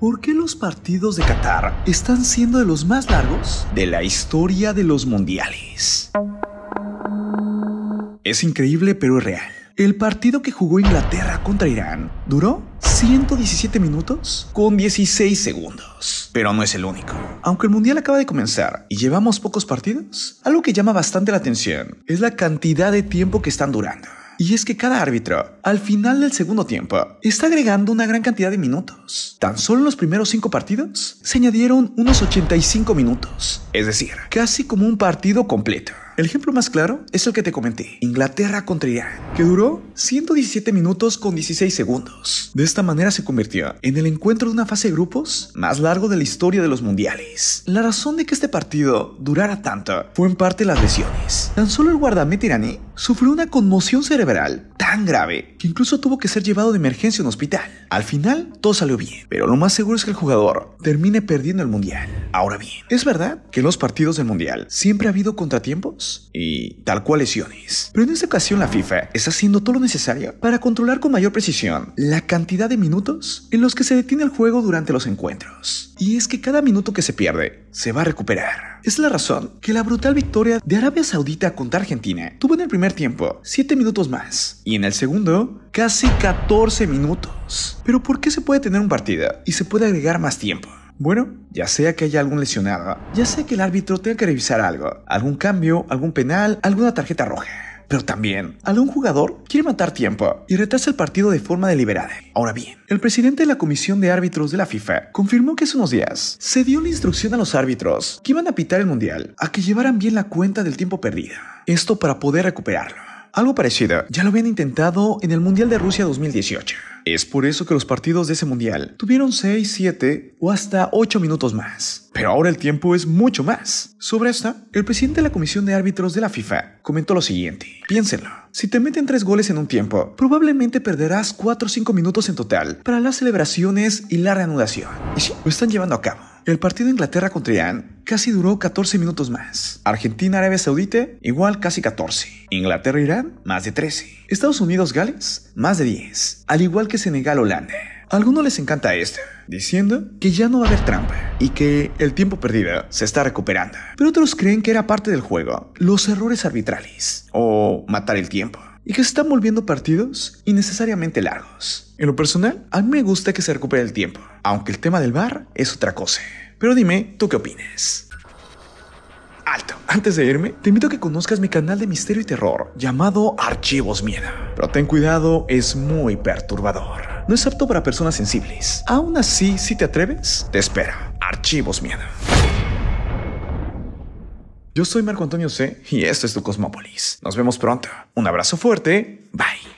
¿Por qué los partidos de Qatar están siendo de los más largos de la historia de los mundiales? Es increíble, pero es real. El partido que jugó Inglaterra contra Irán duró 117 minutos con 16 segundos. Pero no es el único. Aunque el Mundial acaba de comenzar y llevamos pocos partidos, algo que llama bastante la atención es la cantidad de tiempo que están durando. Y es que cada árbitro, al final del segundo tiempo, está agregando una gran cantidad de minutos. Tan solo en los primeros cinco partidos se añadieron unos 85 minutos, es decir, casi como un partido completo. El ejemplo más claro es el que te comenté, Inglaterra contra Irán, que duró 117 minutos con 16 segundos. De esta manera se convirtió en el encuentro de una fase de grupos más largo de la historia de los mundiales. La razón de que este partido durara tanto fue en parte las lesiones. Tan solo el guardameta iraní sufrió una conmoción cerebral tan grave que incluso tuvo que ser llevado de emergencia a un hospital. Al final, todo salió bien, pero lo más seguro es que el jugador termine perdiendo el mundial. Ahora bien, ¿es verdad que en los partidos del mundial siempre ha habido contratiempos y tal cual lesiones? Pero en esta ocasión la FIFA está haciendo todo lo necesario para controlar con mayor precisión la cantidad de minutos en los que se detiene el juego durante los encuentros. Y es que cada minuto que se pierde se va a recuperar. Es la razón que la brutal victoria de Arabia Saudita contra Argentina tuvo en el primer tiempo 7 minutos más y en el segundo casi 14 minutos. Pero ¿por qué se puede tener un partido y se puede agregar más tiempo? Bueno, ya sea que haya algún lesionado, ya sea que el árbitro tenga que revisar algo, algún cambio, algún penal, alguna tarjeta roja. Pero también, algún jugador quiere matar tiempo y retrasa el partido de forma deliberada. Ahora bien, el presidente de la Comisión de Árbitros de la FIFA confirmó que hace unos días se dio la instrucción a los árbitros que iban a pitar el Mundial a que llevaran bien la cuenta del tiempo perdido. Esto para poder recuperarlo. Algo parecido ya lo habían intentado en el Mundial de Rusia 2018. Es por eso que los partidos de ese mundial tuvieron 6, 7 o hasta 8 minutos más. Pero ahora el tiempo es mucho más. Sobre esto, el presidente de la Comisión de Árbitros de la FIFA comentó lo siguiente. Piénsenlo. Si te meten 3 goles en un tiempo, probablemente perderás 4 o 5 minutos en total para las celebraciones y la reanudación. Y sí, lo están llevando a cabo. El partido de Inglaterra contra Irán casi duró 14 minutos más. Argentina-Arabia Saudita, igual casi 14. Inglaterra-Irán, más de 13. Estados Unidos-Gales, más de 10. Al igual que Senegal-Holanda. A algunos les encanta esto, diciendo que ya no va a haber trampa y que el tiempo perdido se está recuperando. Pero otros creen que era parte del juego, los errores arbitrales o matar el tiempo y que se están volviendo partidos innecesariamente largos. En lo personal, a mí me gusta que se recupere el tiempo, aunque el tema del bar es otra cosa. Pero dime, ¿tú qué opinas? Alto, antes de irme, te invito a que conozcas mi canal de misterio y terror llamado Archivos Miedo. Pero ten cuidado, es muy perturbador. No es apto para personas sensibles. Aún así, si te atreves, te espera. Archivos Miedo. Yo soy Marco Antonio C. y esto es tu Cosmópolis. Nos vemos pronto. Un abrazo fuerte. Bye.